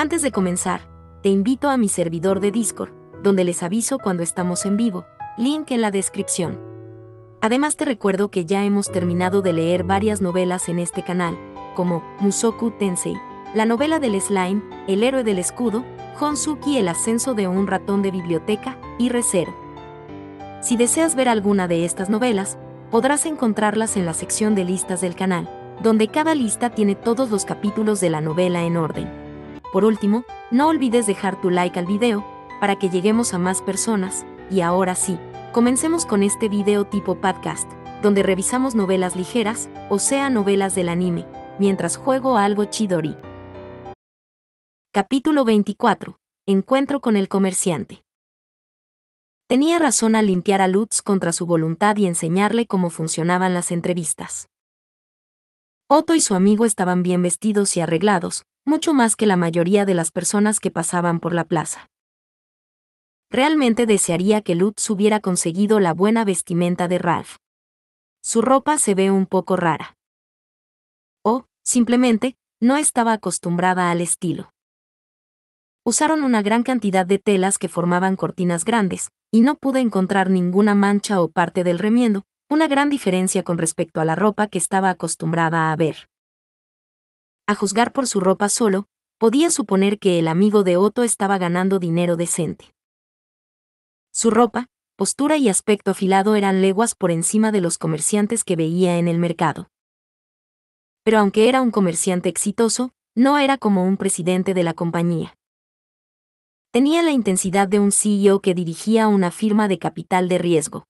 Antes de comenzar, te invito a mi servidor de Discord, donde les aviso cuando estamos en vivo, link en la descripción. Además te recuerdo que ya hemos terminado de leer varias novelas en este canal, como Musoku Tensei, la novela del slime, El héroe del escudo, Honsuki el ascenso de un ratón de biblioteca y Recero. Si deseas ver alguna de estas novelas, podrás encontrarlas en la sección de listas del canal, donde cada lista tiene todos los capítulos de la novela en orden. Por último, no olvides dejar tu like al video, para que lleguemos a más personas, y ahora sí, comencemos con este video tipo podcast, donde revisamos novelas ligeras, o sea novelas del anime, mientras juego algo chidori. Capítulo 24. Encuentro con el comerciante. Tenía razón al limpiar a Lutz contra su voluntad y enseñarle cómo funcionaban las entrevistas. Otto y su amigo estaban bien vestidos y arreglados, mucho más que la mayoría de las personas que pasaban por la plaza. Realmente desearía que Lutz hubiera conseguido la buena vestimenta de Ralph. Su ropa se ve un poco rara. O, simplemente, no estaba acostumbrada al estilo. Usaron una gran cantidad de telas que formaban cortinas grandes, y no pude encontrar ninguna mancha o parte del remiendo, una gran diferencia con respecto a la ropa que estaba acostumbrada a ver a juzgar por su ropa solo, podía suponer que el amigo de Otto estaba ganando dinero decente. Su ropa, postura y aspecto afilado eran leguas por encima de los comerciantes que veía en el mercado. Pero aunque era un comerciante exitoso, no era como un presidente de la compañía. Tenía la intensidad de un CEO que dirigía una firma de capital de riesgo.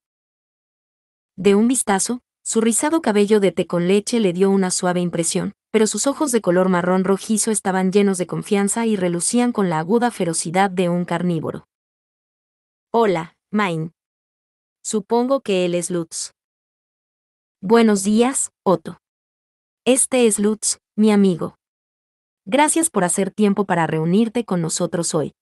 De un vistazo, su rizado cabello de té con leche le dio una suave impresión, pero sus ojos de color marrón rojizo estaban llenos de confianza y relucían con la aguda ferocidad de un carnívoro. Hola, Main. Supongo que él es Lutz. Buenos días, Otto. Este es Lutz, mi amigo. Gracias por hacer tiempo para reunirte con nosotros hoy.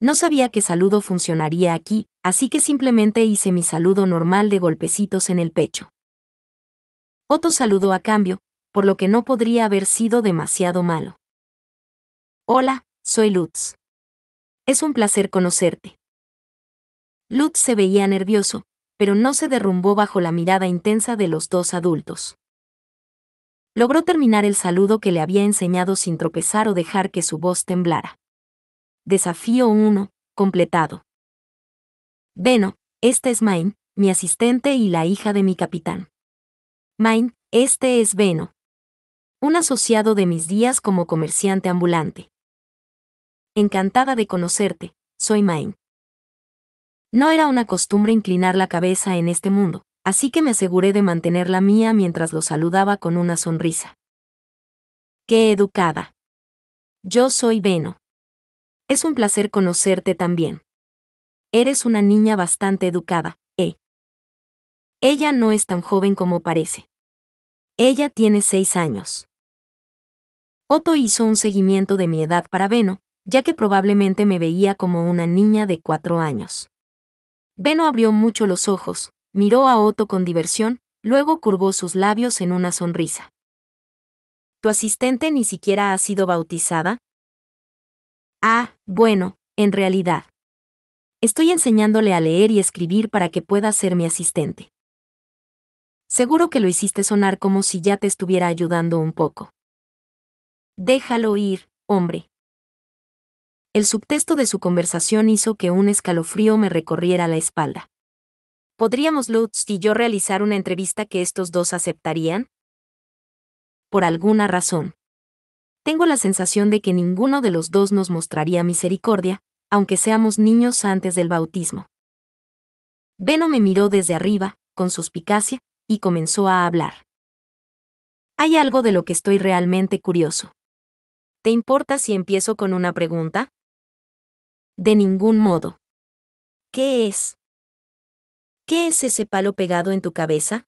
No sabía que saludo funcionaría aquí, así que simplemente hice mi saludo normal de golpecitos en el pecho. Otto saludó a cambio, por lo que no podría haber sido demasiado malo. Hola, soy Lutz. Es un placer conocerte. Lutz se veía nervioso, pero no se derrumbó bajo la mirada intensa de los dos adultos. Logró terminar el saludo que le había enseñado sin tropezar o dejar que su voz temblara. Desafío 1, completado. Veno, esta es Main, mi asistente y la hija de mi capitán. Main, este es Veno, un asociado de mis días como comerciante ambulante. Encantada de conocerte, soy Main. No era una costumbre inclinar la cabeza en este mundo, así que me aseguré de mantener la mía mientras lo saludaba con una sonrisa. ¡Qué educada! Yo soy Veno. Es un placer conocerte también. Eres una niña bastante educada, ¿eh? Ella no es tan joven como parece. Ella tiene seis años. Otto hizo un seguimiento de mi edad para Beno, ya que probablemente me veía como una niña de cuatro años. Beno abrió mucho los ojos, miró a Otto con diversión, luego curvó sus labios en una sonrisa. ¿Tu asistente ni siquiera ha sido bautizada? Ah, bueno, en realidad. Estoy enseñándole a leer y escribir para que pueda ser mi asistente. Seguro que lo hiciste sonar como si ya te estuviera ayudando un poco. Déjalo ir, hombre. El subtexto de su conversación hizo que un escalofrío me recorriera la espalda. ¿Podríamos Lutz y yo realizar una entrevista que estos dos aceptarían? Por alguna razón. Tengo la sensación de que ninguno de los dos nos mostraría misericordia, aunque seamos niños antes del bautismo. Beno me miró desde arriba, con suspicacia, y comenzó a hablar. Hay algo de lo que estoy realmente curioso. ¿Te importa si empiezo con una pregunta? De ningún modo. ¿Qué es? ¿Qué es ese palo pegado en tu cabeza?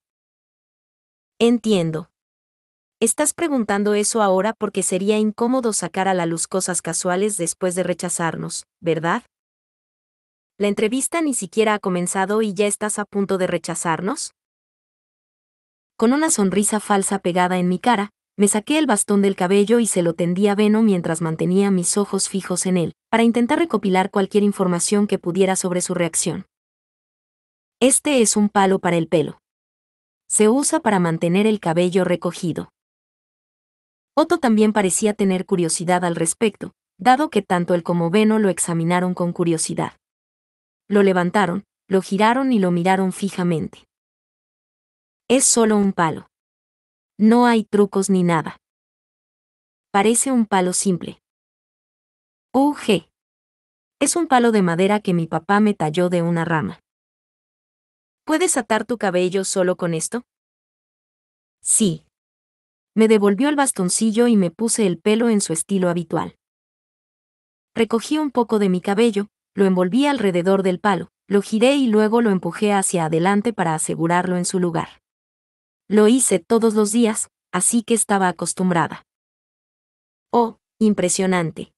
Entiendo. Estás preguntando eso ahora porque sería incómodo sacar a la luz cosas casuales después de rechazarnos, ¿verdad? La entrevista ni siquiera ha comenzado y ya estás a punto de rechazarnos. Con una sonrisa falsa pegada en mi cara, me saqué el bastón del cabello y se lo tendí a Veno mientras mantenía mis ojos fijos en él, para intentar recopilar cualquier información que pudiera sobre su reacción. Este es un palo para el pelo. Se usa para mantener el cabello recogido. Otto también parecía tener curiosidad al respecto, dado que tanto él como Veno lo examinaron con curiosidad. Lo levantaron, lo giraron y lo miraron fijamente. Es solo un palo. No hay trucos ni nada. Parece un palo simple. UG. Oh, es un palo de madera que mi papá me talló de una rama. ¿Puedes atar tu cabello solo con esto? Sí. Me devolvió el bastoncillo y me puse el pelo en su estilo habitual. Recogí un poco de mi cabello, lo envolví alrededor del palo, lo giré y luego lo empujé hacia adelante para asegurarlo en su lugar. Lo hice todos los días, así que estaba acostumbrada. Oh, impresionante.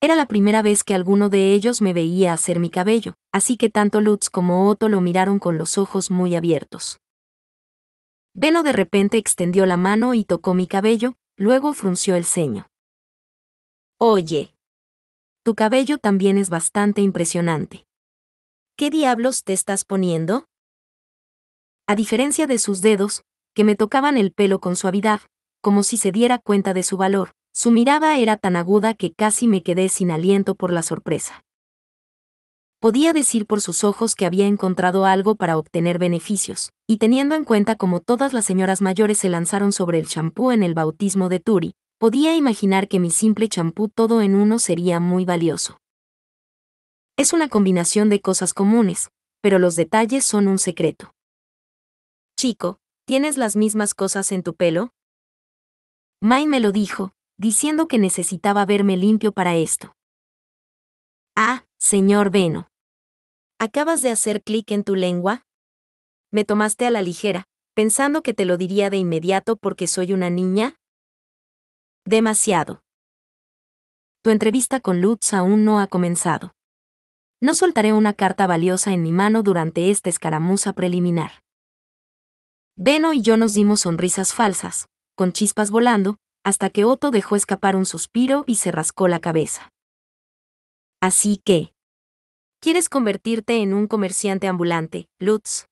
Era la primera vez que alguno de ellos me veía hacer mi cabello, así que tanto Lutz como Otto lo miraron con los ojos muy abiertos. Beno de repente extendió la mano y tocó mi cabello, luego frunció el ceño. Oye. Tu cabello también es bastante impresionante. ¿Qué diablos te estás poniendo? a diferencia de sus dedos, que me tocaban el pelo con suavidad, como si se diera cuenta de su valor, su mirada era tan aguda que casi me quedé sin aliento por la sorpresa. Podía decir por sus ojos que había encontrado algo para obtener beneficios, y teniendo en cuenta cómo todas las señoras mayores se lanzaron sobre el champú en el bautismo de Turi, podía imaginar que mi simple champú todo en uno sería muy valioso. Es una combinación de cosas comunes, pero los detalles son un secreto. Chico, ¿tienes las mismas cosas en tu pelo? Mai me lo dijo, diciendo que necesitaba verme limpio para esto. Ah, señor Veno. ¿Acabas de hacer clic en tu lengua? Me tomaste a la ligera, pensando que te lo diría de inmediato porque soy una niña. Demasiado. Tu entrevista con Lutz aún no ha comenzado. No soltaré una carta valiosa en mi mano durante esta escaramuza preliminar. Beno y yo nos dimos sonrisas falsas, con chispas volando, hasta que Otto dejó escapar un suspiro y se rascó la cabeza. Así que... ¿Quieres convertirte en un comerciante ambulante, Lutz?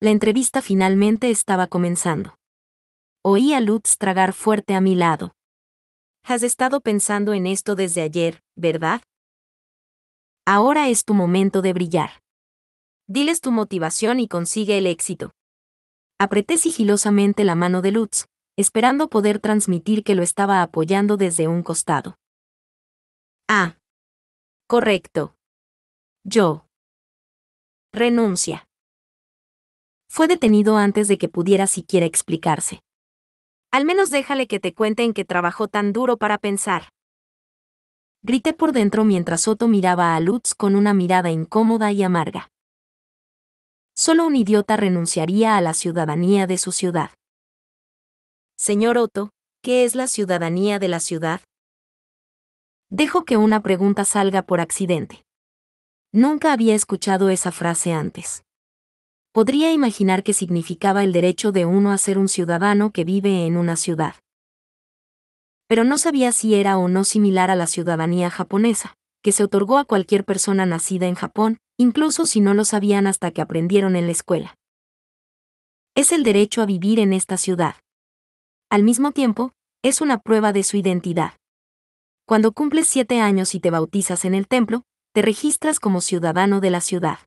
La entrevista finalmente estaba comenzando. Oí a Lutz tragar fuerte a mi lado. Has estado pensando en esto desde ayer, ¿verdad? Ahora es tu momento de brillar. Diles tu motivación y consigue el éxito. Apreté sigilosamente la mano de Lutz, esperando poder transmitir que lo estaba apoyando desde un costado. Ah. Correcto. Yo. Renuncia. Fue detenido antes de que pudiera siquiera explicarse. Al menos déjale que te en que trabajó tan duro para pensar. Grité por dentro mientras Otto miraba a Lutz con una mirada incómoda y amarga. Solo un idiota renunciaría a la ciudadanía de su ciudad. Señor Otto, ¿qué es la ciudadanía de la ciudad? Dejo que una pregunta salga por accidente. Nunca había escuchado esa frase antes. Podría imaginar que significaba el derecho de uno a ser un ciudadano que vive en una ciudad. Pero no sabía si era o no similar a la ciudadanía japonesa, que se otorgó a cualquier persona nacida en Japón, incluso si no lo sabían hasta que aprendieron en la escuela. Es el derecho a vivir en esta ciudad. Al mismo tiempo, es una prueba de su identidad. Cuando cumples siete años y te bautizas en el templo, te registras como ciudadano de la ciudad.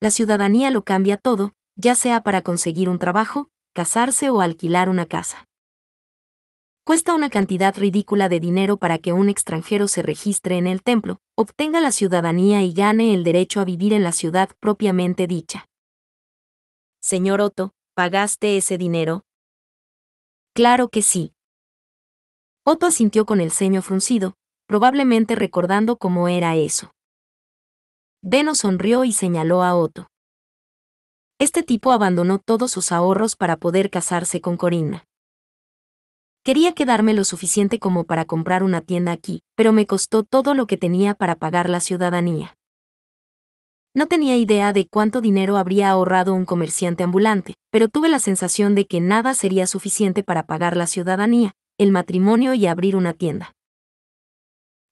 La ciudadanía lo cambia todo, ya sea para conseguir un trabajo, casarse o alquilar una casa. Cuesta una cantidad ridícula de dinero para que un extranjero se registre en el templo, obtenga la ciudadanía y gane el derecho a vivir en la ciudad propiamente dicha. Señor Otto, ¿pagaste ese dinero? Claro que sí. Otto asintió con el ceño fruncido, probablemente recordando cómo era eso. Deno sonrió y señaló a Otto. Este tipo abandonó todos sus ahorros para poder casarse con Corinna. Quería quedarme lo suficiente como para comprar una tienda aquí, pero me costó todo lo que tenía para pagar la ciudadanía. No tenía idea de cuánto dinero habría ahorrado un comerciante ambulante, pero tuve la sensación de que nada sería suficiente para pagar la ciudadanía, el matrimonio y abrir una tienda.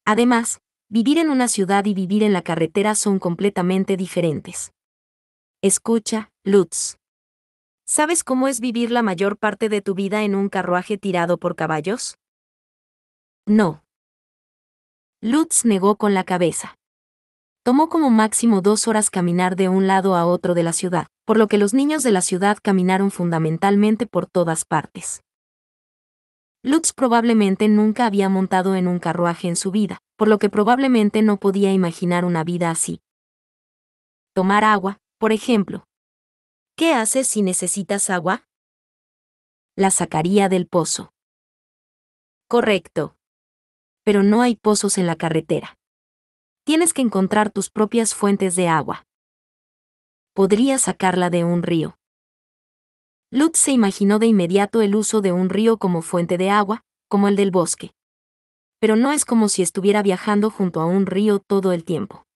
Además, vivir en una ciudad y vivir en la carretera son completamente diferentes. Escucha, Lutz. ¿Sabes cómo es vivir la mayor parte de tu vida en un carruaje tirado por caballos? No. Lutz negó con la cabeza. Tomó como máximo dos horas caminar de un lado a otro de la ciudad, por lo que los niños de la ciudad caminaron fundamentalmente por todas partes. Lutz probablemente nunca había montado en un carruaje en su vida, por lo que probablemente no podía imaginar una vida así. Tomar agua, por ejemplo, ¿Qué haces si necesitas agua? La sacaría del pozo. Correcto. Pero no hay pozos en la carretera. Tienes que encontrar tus propias fuentes de agua. Podría sacarla de un río. Lutz se imaginó de inmediato el uso de un río como fuente de agua, como el del bosque. Pero no es como si estuviera viajando junto a un río todo el tiempo.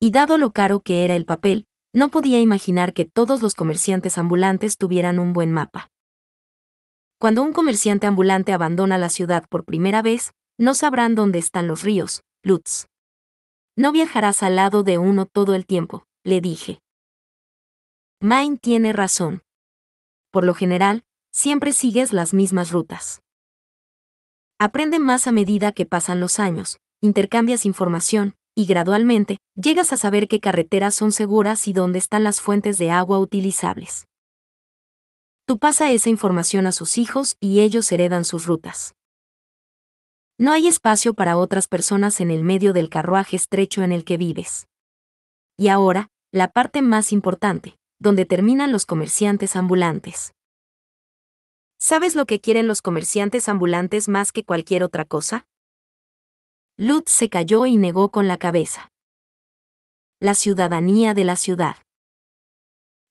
Y dado lo caro que era el papel, no podía imaginar que todos los comerciantes ambulantes tuvieran un buen mapa. Cuando un comerciante ambulante abandona la ciudad por primera vez, no sabrán dónde están los ríos, Lutz. No viajarás al lado de uno todo el tiempo, le dije. Main tiene razón. Por lo general, siempre sigues las mismas rutas. Aprende más a medida que pasan los años, intercambias información, y gradualmente, llegas a saber qué carreteras son seguras y dónde están las fuentes de agua utilizables. Tú pasa esa información a sus hijos y ellos heredan sus rutas. No hay espacio para otras personas en el medio del carruaje estrecho en el que vives. Y ahora, la parte más importante, donde terminan los comerciantes ambulantes. ¿Sabes lo que quieren los comerciantes ambulantes más que cualquier otra cosa? Lutz se cayó y negó con la cabeza. La ciudadanía de la ciudad.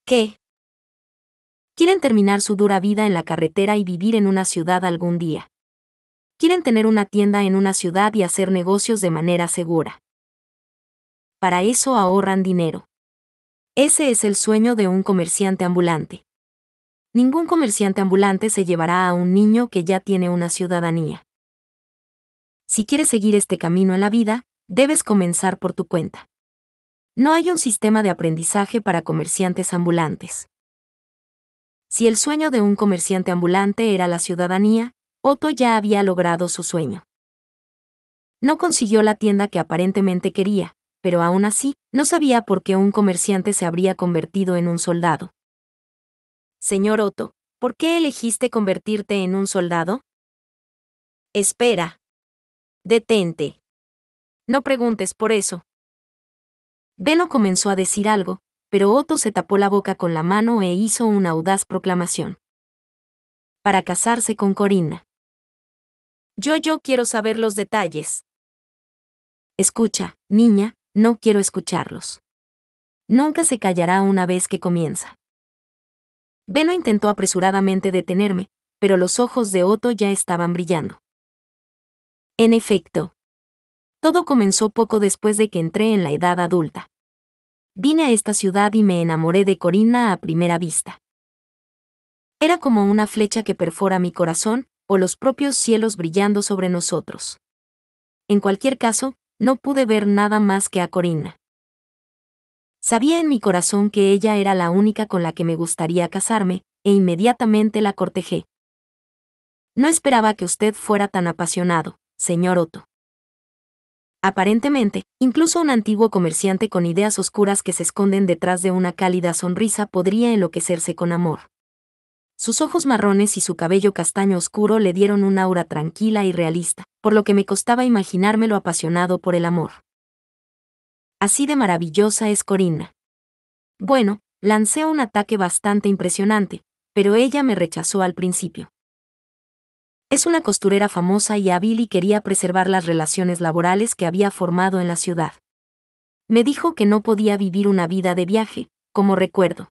¿Qué? Quieren terminar su dura vida en la carretera y vivir en una ciudad algún día. Quieren tener una tienda en una ciudad y hacer negocios de manera segura. Para eso ahorran dinero. Ese es el sueño de un comerciante ambulante. Ningún comerciante ambulante se llevará a un niño que ya tiene una ciudadanía si quieres seguir este camino en la vida, debes comenzar por tu cuenta. No hay un sistema de aprendizaje para comerciantes ambulantes. Si el sueño de un comerciante ambulante era la ciudadanía, Otto ya había logrado su sueño. No consiguió la tienda que aparentemente quería, pero aún así, no sabía por qué un comerciante se habría convertido en un soldado. Señor Otto, ¿por qué elegiste convertirte en un soldado? Espera, Detente. No preguntes por eso. Beno comenzó a decir algo, pero Otto se tapó la boca con la mano e hizo una audaz proclamación. Para casarse con Corina. Yo yo quiero saber los detalles. Escucha, niña, no quiero escucharlos. Nunca se callará una vez que comienza. Beno intentó apresuradamente detenerme, pero los ojos de Otto ya estaban brillando. En efecto. Todo comenzó poco después de que entré en la edad adulta. Vine a esta ciudad y me enamoré de Corina a primera vista. Era como una flecha que perfora mi corazón, o los propios cielos brillando sobre nosotros. En cualquier caso, no pude ver nada más que a Corina. Sabía en mi corazón que ella era la única con la que me gustaría casarme, e inmediatamente la cortejé. No esperaba que usted fuera tan apasionado, señor Otto. Aparentemente, incluso un antiguo comerciante con ideas oscuras que se esconden detrás de una cálida sonrisa podría enloquecerse con amor. Sus ojos marrones y su cabello castaño oscuro le dieron un aura tranquila y realista, por lo que me costaba imaginármelo apasionado por el amor. Así de maravillosa es Corina. Bueno, lancé un ataque bastante impresionante, pero ella me rechazó al principio. Es una costurera famosa y hábil y quería preservar las relaciones laborales que había formado en la ciudad. Me dijo que no podía vivir una vida de viaje, como recuerdo.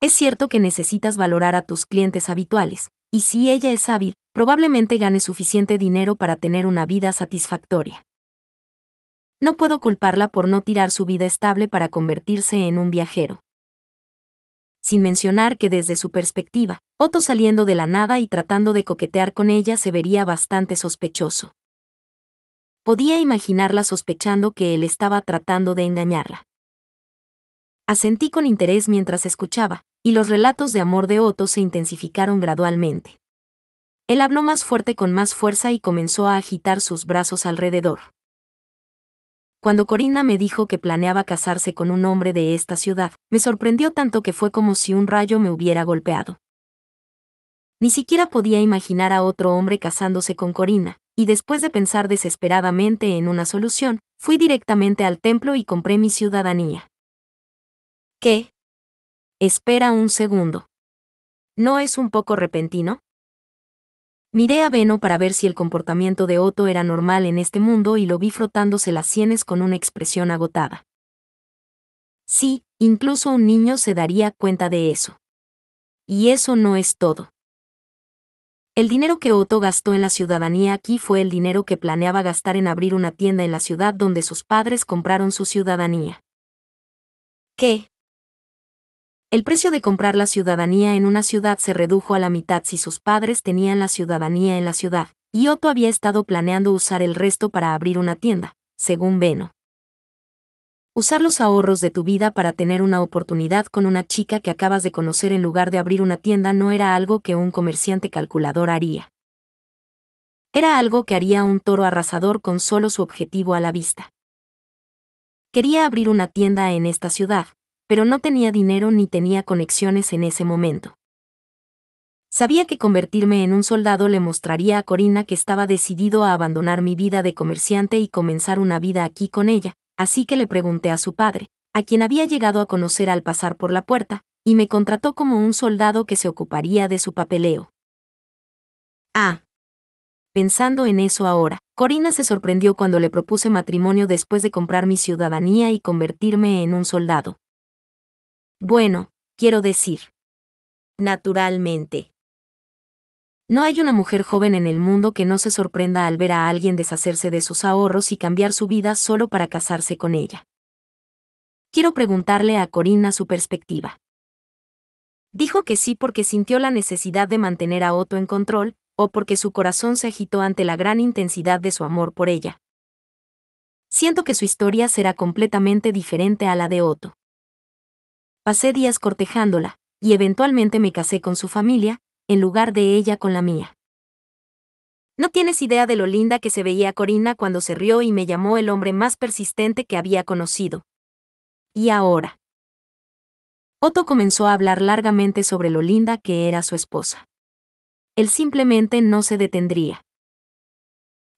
Es cierto que necesitas valorar a tus clientes habituales, y si ella es hábil, probablemente gane suficiente dinero para tener una vida satisfactoria. No puedo culparla por no tirar su vida estable para convertirse en un viajero sin mencionar que desde su perspectiva, Otto saliendo de la nada y tratando de coquetear con ella se vería bastante sospechoso. Podía imaginarla sospechando que él estaba tratando de engañarla. Asentí con interés mientras escuchaba, y los relatos de amor de Otto se intensificaron gradualmente. Él habló más fuerte con más fuerza y comenzó a agitar sus brazos alrededor. Cuando Corina me dijo que planeaba casarse con un hombre de esta ciudad, me sorprendió tanto que fue como si un rayo me hubiera golpeado. Ni siquiera podía imaginar a otro hombre casándose con Corina, y después de pensar desesperadamente en una solución, fui directamente al templo y compré mi ciudadanía. ¿Qué? Espera un segundo. ¿No es un poco repentino? Miré a Veno para ver si el comportamiento de Otto era normal en este mundo y lo vi frotándose las sienes con una expresión agotada. Sí, incluso un niño se daría cuenta de eso. Y eso no es todo. El dinero que Otto gastó en la ciudadanía aquí fue el dinero que planeaba gastar en abrir una tienda en la ciudad donde sus padres compraron su ciudadanía. ¿Qué? El precio de comprar la ciudadanía en una ciudad se redujo a la mitad si sus padres tenían la ciudadanía en la ciudad, y Otto había estado planeando usar el resto para abrir una tienda, según Veno. Usar los ahorros de tu vida para tener una oportunidad con una chica que acabas de conocer en lugar de abrir una tienda no era algo que un comerciante calculador haría. Era algo que haría un toro arrasador con solo su objetivo a la vista. Quería abrir una tienda en esta ciudad, pero no tenía dinero ni tenía conexiones en ese momento. Sabía que convertirme en un soldado le mostraría a Corina que estaba decidido a abandonar mi vida de comerciante y comenzar una vida aquí con ella, así que le pregunté a su padre, a quien había llegado a conocer al pasar por la puerta, y me contrató como un soldado que se ocuparía de su papeleo. Ah. Pensando en eso ahora, Corina se sorprendió cuando le propuse matrimonio después de comprar mi ciudadanía y convertirme en un soldado. Bueno, quiero decir. Naturalmente. No hay una mujer joven en el mundo que no se sorprenda al ver a alguien deshacerse de sus ahorros y cambiar su vida solo para casarse con ella. Quiero preguntarle a Corina su perspectiva. Dijo que sí porque sintió la necesidad de mantener a Otto en control, o porque su corazón se agitó ante la gran intensidad de su amor por ella. Siento que su historia será completamente diferente a la de Otto pasé días cortejándola, y eventualmente me casé con su familia, en lugar de ella con la mía. No tienes idea de lo linda que se veía Corina cuando se rió y me llamó el hombre más persistente que había conocido. Y ahora. Otto comenzó a hablar largamente sobre lo linda que era su esposa. Él simplemente no se detendría.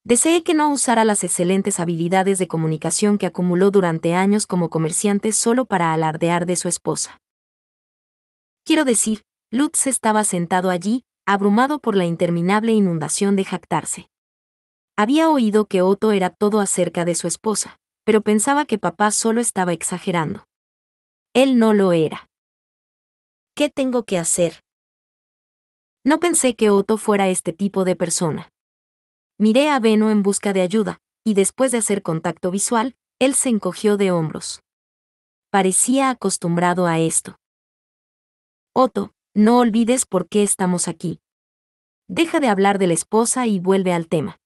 Deseé que no usara las excelentes habilidades de comunicación que acumuló durante años como comerciante solo para alardear de su esposa. Quiero decir, Lutz estaba sentado allí, abrumado por la interminable inundación de jactarse. Había oído que Otto era todo acerca de su esposa, pero pensaba que papá solo estaba exagerando. Él no lo era. ¿Qué tengo que hacer? No pensé que Otto fuera este tipo de persona. Miré a Beno en busca de ayuda, y después de hacer contacto visual, él se encogió de hombros. Parecía acostumbrado a esto. Otto, no olvides por qué estamos aquí. Deja de hablar de la esposa y vuelve al tema.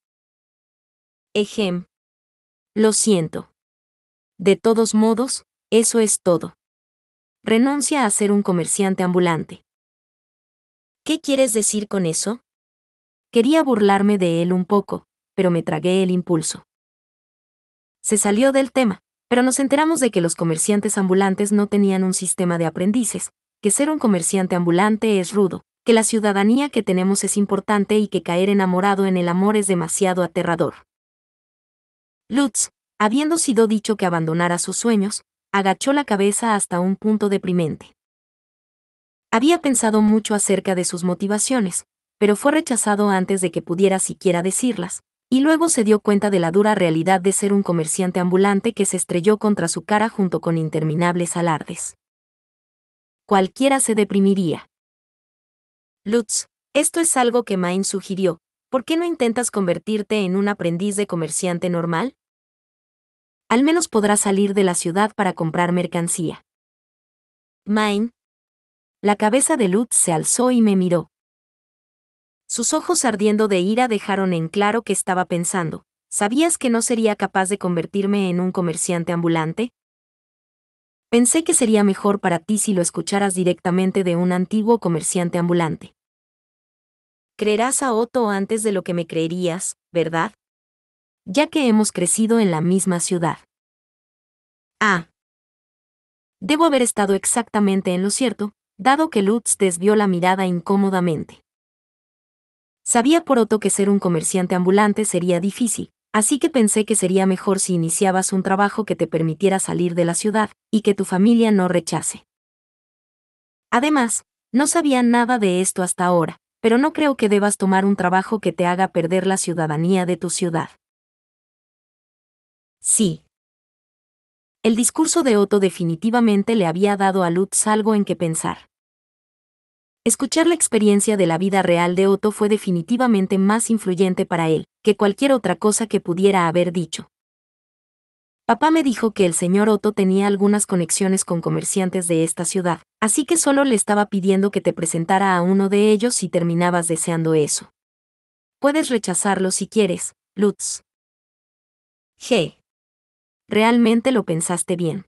Ejem. Lo siento. De todos modos, eso es todo. Renuncia a ser un comerciante ambulante. ¿Qué quieres decir con eso? Quería burlarme de él un poco, pero me tragué el impulso. Se salió del tema, pero nos enteramos de que los comerciantes ambulantes no tenían un sistema de aprendices, que ser un comerciante ambulante es rudo, que la ciudadanía que tenemos es importante y que caer enamorado en el amor es demasiado aterrador. Lutz, habiendo sido dicho que abandonara sus sueños, agachó la cabeza hasta un punto deprimente. Había pensado mucho acerca de sus motivaciones, pero fue rechazado antes de que pudiera siquiera decirlas, y luego se dio cuenta de la dura realidad de ser un comerciante ambulante que se estrelló contra su cara junto con interminables alardes. Cualquiera se deprimiría. Lutz, esto es algo que Main sugirió, ¿por qué no intentas convertirte en un aprendiz de comerciante normal? Al menos podrás salir de la ciudad para comprar mercancía. Main. La cabeza de Lutz se alzó y me miró. Sus ojos ardiendo de ira dejaron en claro que estaba pensando. ¿Sabías que no sería capaz de convertirme en un comerciante ambulante? Pensé que sería mejor para ti si lo escucharas directamente de un antiguo comerciante ambulante. Creerás a Otto antes de lo que me creerías, ¿verdad? Ya que hemos crecido en la misma ciudad. Ah. Debo haber estado exactamente en lo cierto, dado que Lutz desvió la mirada incómodamente. Sabía por Otto que ser un comerciante ambulante sería difícil, así que pensé que sería mejor si iniciabas un trabajo que te permitiera salir de la ciudad y que tu familia no rechace. Además, no sabía nada de esto hasta ahora, pero no creo que debas tomar un trabajo que te haga perder la ciudadanía de tu ciudad. Sí. El discurso de Otto definitivamente le había dado a Lutz algo en que pensar. Escuchar la experiencia de la vida real de Otto fue definitivamente más influyente para él que cualquier otra cosa que pudiera haber dicho. Papá me dijo que el señor Otto tenía algunas conexiones con comerciantes de esta ciudad, así que solo le estaba pidiendo que te presentara a uno de ellos si terminabas deseando eso. Puedes rechazarlo si quieres, Lutz. G. Realmente lo pensaste bien.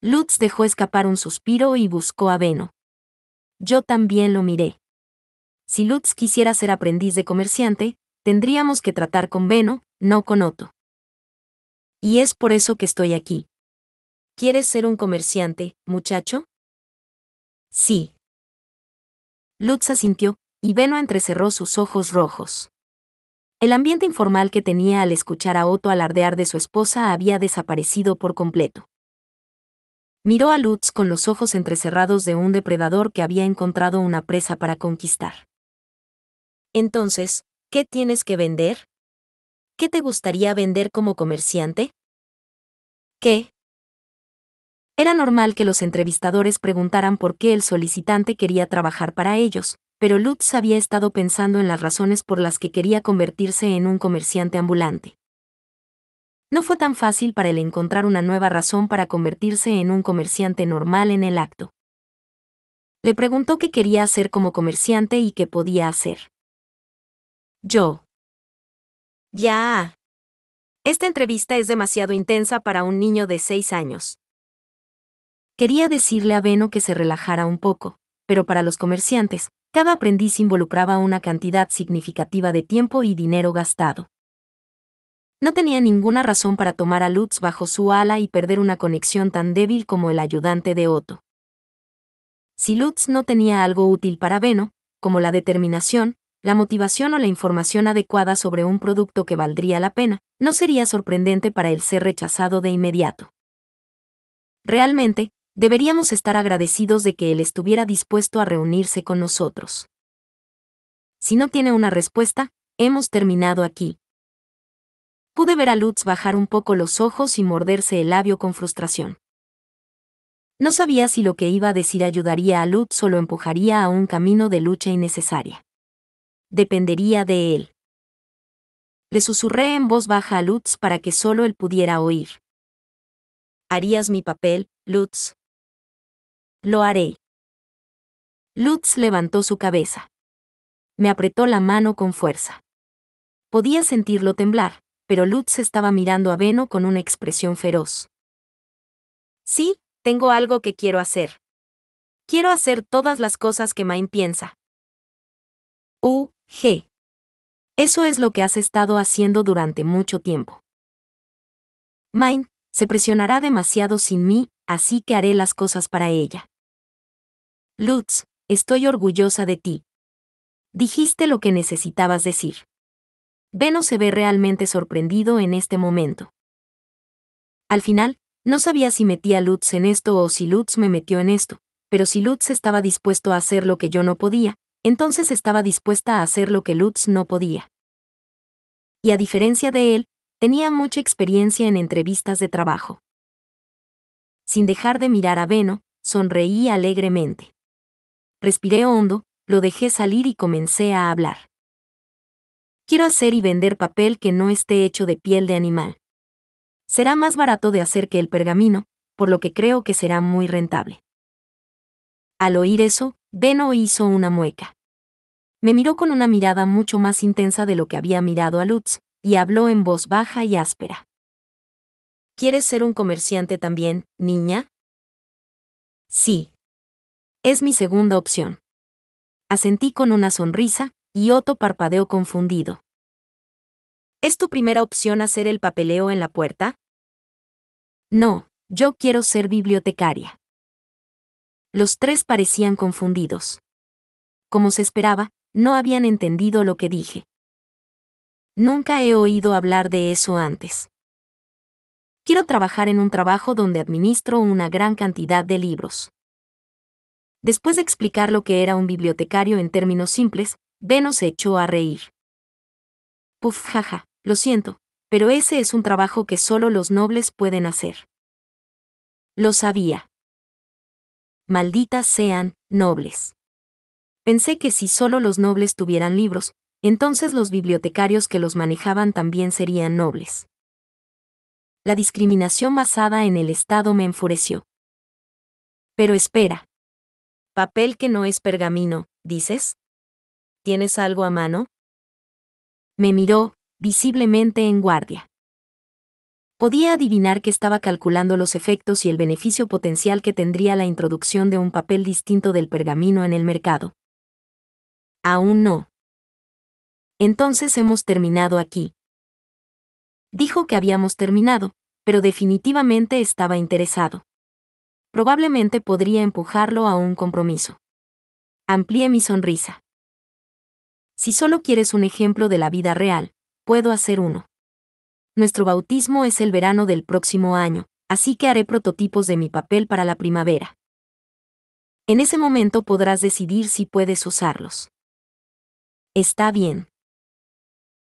Lutz dejó escapar un suspiro y buscó a Veno yo también lo miré. Si Lutz quisiera ser aprendiz de comerciante, tendríamos que tratar con Beno, no con Otto. Y es por eso que estoy aquí. ¿Quieres ser un comerciante, muchacho? Sí. Lutz asintió, y Beno entrecerró sus ojos rojos. El ambiente informal que tenía al escuchar a Otto alardear de su esposa había desaparecido por completo. Miró a Lutz con los ojos entrecerrados de un depredador que había encontrado una presa para conquistar. Entonces, ¿qué tienes que vender? ¿Qué te gustaría vender como comerciante? ¿Qué? Era normal que los entrevistadores preguntaran por qué el solicitante quería trabajar para ellos, pero Lutz había estado pensando en las razones por las que quería convertirse en un comerciante ambulante. No fue tan fácil para él encontrar una nueva razón para convertirse en un comerciante normal en el acto. Le preguntó qué quería hacer como comerciante y qué podía hacer. Yo. Ya. Esta entrevista es demasiado intensa para un niño de seis años. Quería decirle a Veno que se relajara un poco, pero para los comerciantes, cada aprendiz involucraba una cantidad significativa de tiempo y dinero gastado. No tenía ninguna razón para tomar a Lutz bajo su ala y perder una conexión tan débil como el ayudante de Otto. Si Lutz no tenía algo útil para Veno, como la determinación, la motivación o la información adecuada sobre un producto que valdría la pena, no sería sorprendente para él ser rechazado de inmediato. Realmente, deberíamos estar agradecidos de que él estuviera dispuesto a reunirse con nosotros. Si no tiene una respuesta, hemos terminado aquí, Pude ver a Lutz bajar un poco los ojos y morderse el labio con frustración. No sabía si lo que iba a decir ayudaría a Lutz o lo empujaría a un camino de lucha innecesaria. Dependería de él. Le susurré en voz baja a Lutz para que solo él pudiera oír. ¿Harías mi papel, Lutz? Lo haré. Lutz levantó su cabeza. Me apretó la mano con fuerza. Podía sentirlo temblar, pero Lutz estaba mirando a Veno con una expresión feroz. Sí, tengo algo que quiero hacer. Quiero hacer todas las cosas que Main piensa. U, G. Eso es lo que has estado haciendo durante mucho tiempo. Main, se presionará demasiado sin mí, así que haré las cosas para ella. Lutz, estoy orgullosa de ti. Dijiste lo que necesitabas decir. Veno se ve realmente sorprendido en este momento. Al final, no sabía si metía Lutz en esto o si Lutz me metió en esto, pero si Lutz estaba dispuesto a hacer lo que yo no podía, entonces estaba dispuesta a hacer lo que Lutz no podía. Y a diferencia de él, tenía mucha experiencia en entrevistas de trabajo. Sin dejar de mirar a Veno, sonreí alegremente. Respiré hondo, lo dejé salir y comencé a hablar. Quiero hacer y vender papel que no esté hecho de piel de animal. Será más barato de hacer que el pergamino, por lo que creo que será muy rentable. Al oír eso, Beno hizo una mueca. Me miró con una mirada mucho más intensa de lo que había mirado a Lutz, y habló en voz baja y áspera. ¿Quieres ser un comerciante también, niña? Sí. Es mi segunda opción. Asentí con una sonrisa, y Otto parpadeó confundido. ¿Es tu primera opción hacer el papeleo en la puerta? No, yo quiero ser bibliotecaria. Los tres parecían confundidos. Como se esperaba, no habían entendido lo que dije. Nunca he oído hablar de eso antes. Quiero trabajar en un trabajo donde administro una gran cantidad de libros. Después de explicar lo que era un bibliotecario en términos simples, Venus se echó a reír. Puf, jaja, lo siento, pero ese es un trabajo que solo los nobles pueden hacer. Lo sabía. Malditas sean, nobles. Pensé que si solo los nobles tuvieran libros, entonces los bibliotecarios que los manejaban también serían nobles. La discriminación basada en el Estado me enfureció. Pero espera. Papel que no es pergamino, dices. ¿Tienes algo a mano? Me miró, visiblemente en guardia. Podía adivinar que estaba calculando los efectos y el beneficio potencial que tendría la introducción de un papel distinto del pergamino en el mercado. Aún no. Entonces hemos terminado aquí. Dijo que habíamos terminado, pero definitivamente estaba interesado. Probablemente podría empujarlo a un compromiso. Amplié mi sonrisa. Si solo quieres un ejemplo de la vida real, puedo hacer uno. Nuestro bautismo es el verano del próximo año, así que haré prototipos de mi papel para la primavera. En ese momento podrás decidir si puedes usarlos. Está bien.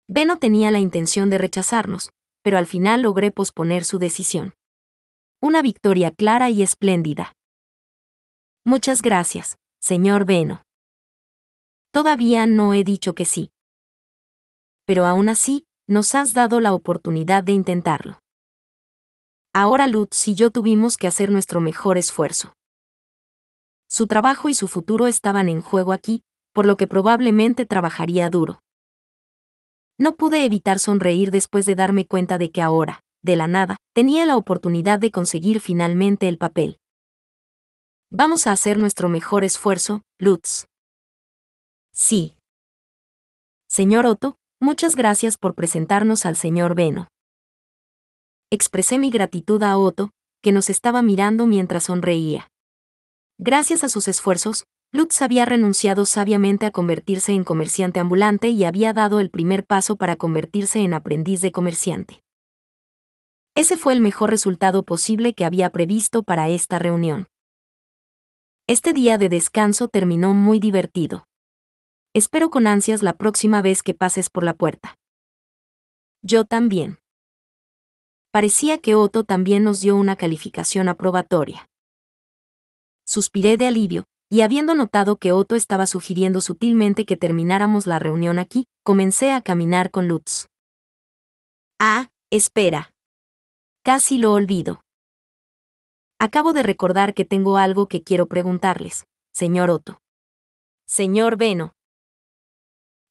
Beno tenía la intención de rechazarnos, pero al final logré posponer su decisión. Una victoria clara y espléndida. Muchas gracias, señor Beno. Todavía no he dicho que sí. Pero aún así, nos has dado la oportunidad de intentarlo. Ahora Lutz y yo tuvimos que hacer nuestro mejor esfuerzo. Su trabajo y su futuro estaban en juego aquí, por lo que probablemente trabajaría duro. No pude evitar sonreír después de darme cuenta de que ahora, de la nada, tenía la oportunidad de conseguir finalmente el papel. Vamos a hacer nuestro mejor esfuerzo, Lutz. Sí. Señor Otto, muchas gracias por presentarnos al señor Beno. Expresé mi gratitud a Otto, que nos estaba mirando mientras sonreía. Gracias a sus esfuerzos, Lutz había renunciado sabiamente a convertirse en comerciante ambulante y había dado el primer paso para convertirse en aprendiz de comerciante. Ese fue el mejor resultado posible que había previsto para esta reunión. Este día de descanso terminó muy divertido. Espero con ansias la próxima vez que pases por la puerta. Yo también. Parecía que Otto también nos dio una calificación aprobatoria. Suspiré de alivio, y habiendo notado que Otto estaba sugiriendo sutilmente que termináramos la reunión aquí, comencé a caminar con Lutz. Ah, espera. Casi lo olvido. Acabo de recordar que tengo algo que quiero preguntarles, señor Otto. Señor Beno,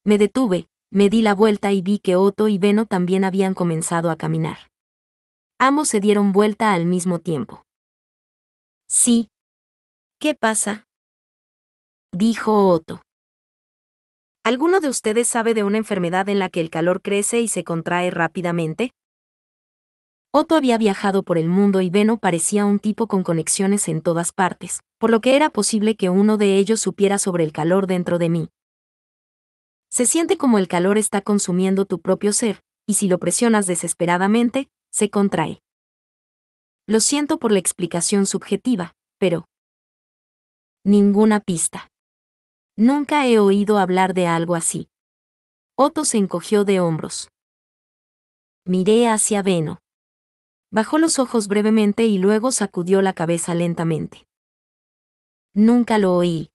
me detuve, me di la vuelta y vi que Otto y Beno también habían comenzado a caminar. Ambos se dieron vuelta al mismo tiempo. Sí. ¿Qué pasa? Dijo Otto. ¿Alguno de ustedes sabe de una enfermedad en la que el calor crece y se contrae rápidamente? Otto había viajado por el mundo y Beno parecía un tipo con conexiones en todas partes, por lo que era posible que uno de ellos supiera sobre el calor dentro de mí, se siente como el calor está consumiendo tu propio ser, y si lo presionas desesperadamente, se contrae. Lo siento por la explicación subjetiva, pero... Ninguna pista. Nunca he oído hablar de algo así. Otto se encogió de hombros. Miré hacia Veno. Bajó los ojos brevemente y luego sacudió la cabeza lentamente. Nunca lo oí.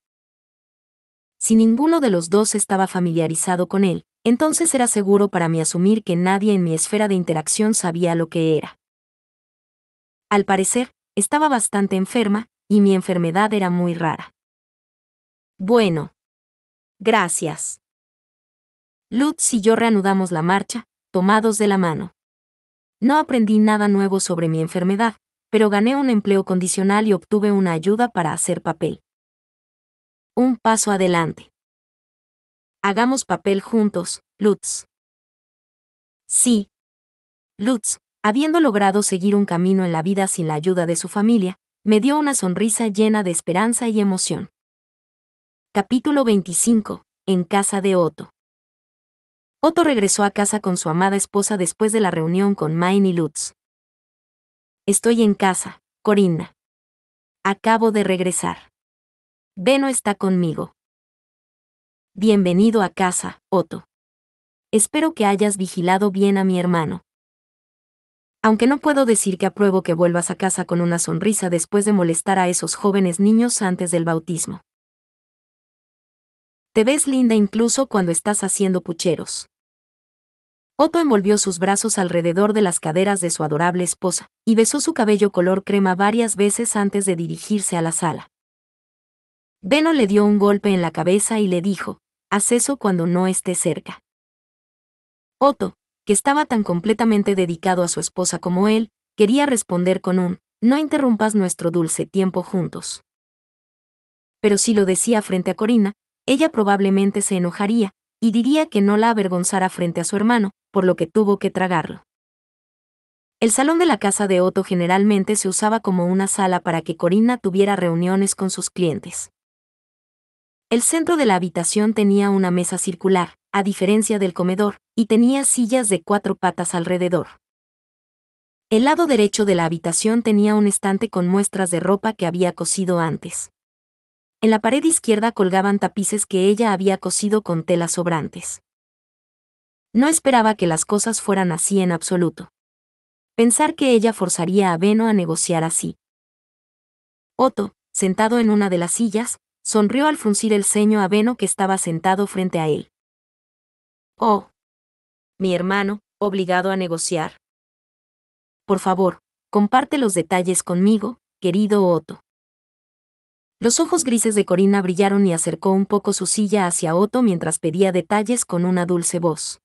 Si ninguno de los dos estaba familiarizado con él, entonces era seguro para mí asumir que nadie en mi esfera de interacción sabía lo que era. Al parecer, estaba bastante enferma, y mi enfermedad era muy rara. Bueno. Gracias. Lutz y yo reanudamos la marcha, tomados de la mano. No aprendí nada nuevo sobre mi enfermedad, pero gané un empleo condicional y obtuve una ayuda para hacer papel un paso adelante. Hagamos papel juntos, Lutz. Sí. Lutz, habiendo logrado seguir un camino en la vida sin la ayuda de su familia, me dio una sonrisa llena de esperanza y emoción. Capítulo 25. En casa de Otto. Otto regresó a casa con su amada esposa después de la reunión con Main y Lutz. Estoy en casa, Corinna. Acabo de regresar. Beno está conmigo. Bienvenido a casa, Otto. Espero que hayas vigilado bien a mi hermano. Aunque no puedo decir que apruebo que vuelvas a casa con una sonrisa después de molestar a esos jóvenes niños antes del bautismo. Te ves linda incluso cuando estás haciendo pucheros. Otto envolvió sus brazos alrededor de las caderas de su adorable esposa, y besó su cabello color crema varias veces antes de dirigirse a la sala. Beno le dio un golpe en la cabeza y le dijo, haz eso cuando no esté cerca. Otto, que estaba tan completamente dedicado a su esposa como él, quería responder con un, no interrumpas nuestro dulce tiempo juntos. Pero si lo decía frente a Corina, ella probablemente se enojaría, y diría que no la avergonzara frente a su hermano, por lo que tuvo que tragarlo. El salón de la casa de Otto generalmente se usaba como una sala para que Corina tuviera reuniones con sus clientes. El centro de la habitación tenía una mesa circular, a diferencia del comedor, y tenía sillas de cuatro patas alrededor. El lado derecho de la habitación tenía un estante con muestras de ropa que había cosido antes. En la pared izquierda colgaban tapices que ella había cosido con telas sobrantes. No esperaba que las cosas fueran así en absoluto. Pensar que ella forzaría a Veno a negociar así. Otto, sentado en una de las sillas, sonrió al fruncir el ceño a aveno que estaba sentado frente a él. Oh. Mi hermano, obligado a negociar. Por favor, comparte los detalles conmigo, querido Otto. Los ojos grises de Corina brillaron y acercó un poco su silla hacia Otto mientras pedía detalles con una dulce voz.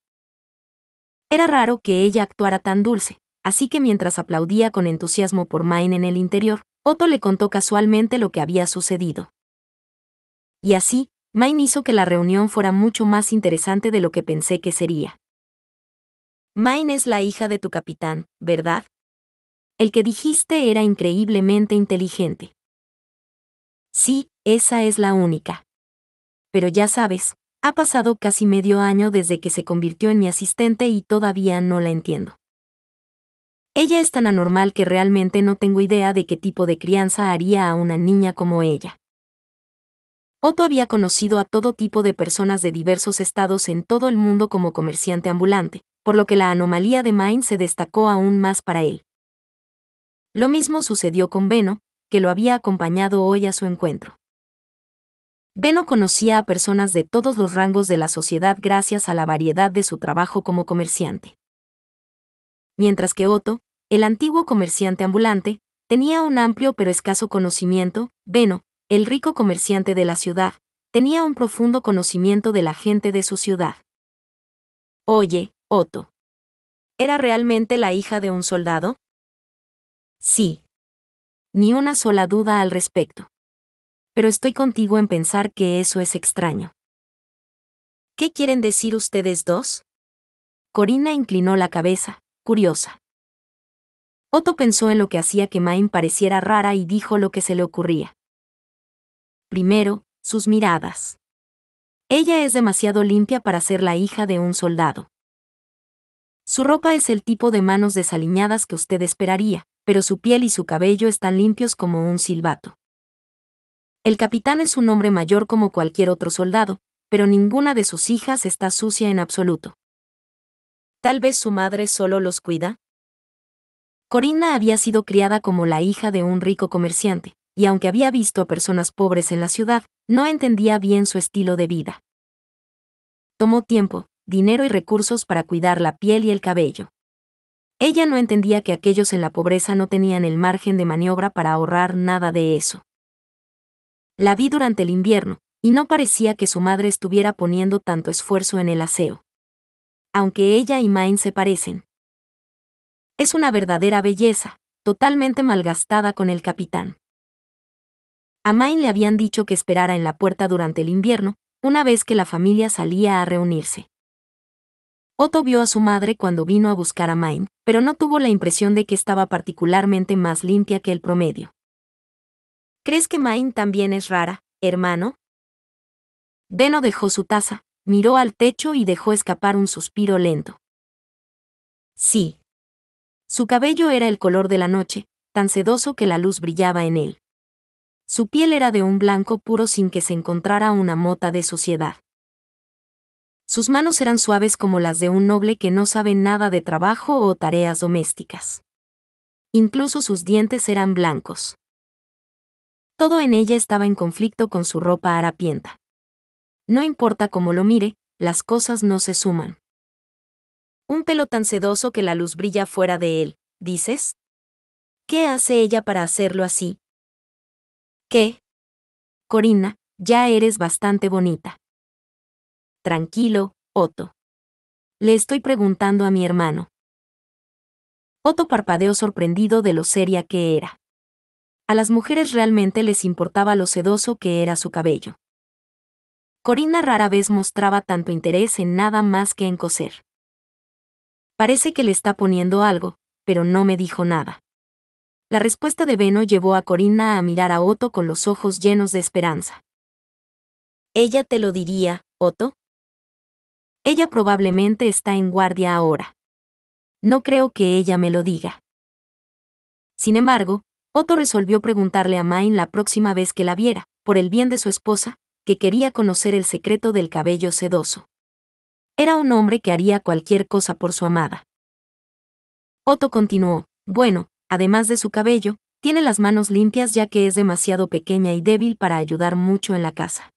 Era raro que ella actuara tan dulce, así que mientras aplaudía con entusiasmo por Maine en el interior, Otto le contó casualmente lo que había sucedido. Y así, Maine hizo que la reunión fuera mucho más interesante de lo que pensé que sería. Maine es la hija de tu capitán, ¿verdad? El que dijiste era increíblemente inteligente. Sí, esa es la única. Pero ya sabes, ha pasado casi medio año desde que se convirtió en mi asistente y todavía no la entiendo. Ella es tan anormal que realmente no tengo idea de qué tipo de crianza haría a una niña como ella. Otto había conocido a todo tipo de personas de diversos estados en todo el mundo como comerciante ambulante, por lo que la anomalía de Maine se destacó aún más para él. Lo mismo sucedió con Veno, que lo había acompañado hoy a su encuentro. Veno conocía a personas de todos los rangos de la sociedad gracias a la variedad de su trabajo como comerciante. Mientras que Otto, el antiguo comerciante ambulante, tenía un amplio pero escaso conocimiento, Veno, el rico comerciante de la ciudad, tenía un profundo conocimiento de la gente de su ciudad. Oye, Otto. ¿Era realmente la hija de un soldado? Sí. Ni una sola duda al respecto. Pero estoy contigo en pensar que eso es extraño. ¿Qué quieren decir ustedes dos? Corina inclinó la cabeza, curiosa. Otto pensó en lo que hacía que Main pareciera rara y dijo lo que se le ocurría primero, sus miradas. Ella es demasiado limpia para ser la hija de un soldado. Su ropa es el tipo de manos desaliñadas que usted esperaría, pero su piel y su cabello están limpios como un silbato. El capitán es un hombre mayor como cualquier otro soldado, pero ninguna de sus hijas está sucia en absoluto. Tal vez su madre solo los cuida. Corina había sido criada como la hija de un rico comerciante, y aunque había visto a personas pobres en la ciudad, no entendía bien su estilo de vida. Tomó tiempo, dinero y recursos para cuidar la piel y el cabello. Ella no entendía que aquellos en la pobreza no tenían el margen de maniobra para ahorrar nada de eso. La vi durante el invierno, y no parecía que su madre estuviera poniendo tanto esfuerzo en el aseo. Aunque ella y Main se parecen. Es una verdadera belleza, totalmente malgastada con el capitán. A Main le habían dicho que esperara en la puerta durante el invierno, una vez que la familia salía a reunirse. Otto vio a su madre cuando vino a buscar a Main, pero no tuvo la impresión de que estaba particularmente más limpia que el promedio. ¿Crees que Main también es rara, hermano? Deno dejó su taza, miró al techo y dejó escapar un suspiro lento. Sí. Su cabello era el color de la noche, tan sedoso que la luz brillaba en él. Su piel era de un blanco puro sin que se encontrara una mota de suciedad. Sus manos eran suaves como las de un noble que no sabe nada de trabajo o tareas domésticas. Incluso sus dientes eran blancos. Todo en ella estaba en conflicto con su ropa harapienta. No importa cómo lo mire, las cosas no se suman. Un pelo tan sedoso que la luz brilla fuera de él, dices. ¿Qué hace ella para hacerlo así, ¿Qué? Corina, ya eres bastante bonita. Tranquilo, Otto. Le estoy preguntando a mi hermano. Otto parpadeó sorprendido de lo seria que era. A las mujeres realmente les importaba lo sedoso que era su cabello. Corina rara vez mostraba tanto interés en nada más que en coser. Parece que le está poniendo algo, pero no me dijo nada. La respuesta de Beno llevó a Corinna a mirar a Otto con los ojos llenos de esperanza. ¿Ella te lo diría, Otto? Ella probablemente está en guardia ahora. No creo que ella me lo diga. Sin embargo, Otto resolvió preguntarle a Main la próxima vez que la viera, por el bien de su esposa, que quería conocer el secreto del cabello sedoso. Era un hombre que haría cualquier cosa por su amada. Otto continuó, bueno, además de su cabello, tiene las manos limpias ya que es demasiado pequeña y débil para ayudar mucho en la casa.